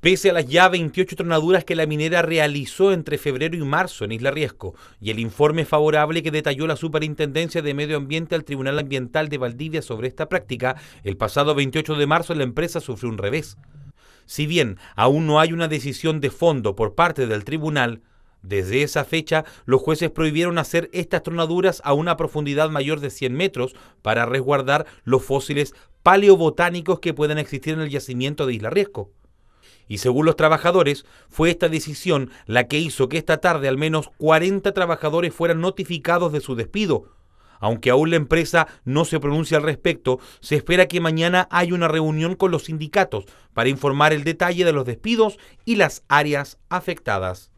Pese a las ya 28 tronaduras que la minera realizó entre febrero y marzo en Isla Riesco y el informe favorable que detalló la Superintendencia de Medio Ambiente al Tribunal Ambiental de Valdivia sobre esta práctica, el pasado 28 de marzo la empresa sufrió un revés. Si bien aún no hay una decisión de fondo por parte del tribunal, desde esa fecha, los jueces prohibieron hacer estas tronaduras a una profundidad mayor de 100 metros para resguardar los fósiles paleobotánicos que puedan existir en el yacimiento de Isla Riesco. Y según los trabajadores, fue esta decisión la que hizo que esta tarde al menos 40 trabajadores fueran notificados de su despido. Aunque aún la empresa no se pronuncia al respecto, se espera que mañana haya una reunión con los sindicatos para informar el detalle de los despidos y las áreas afectadas.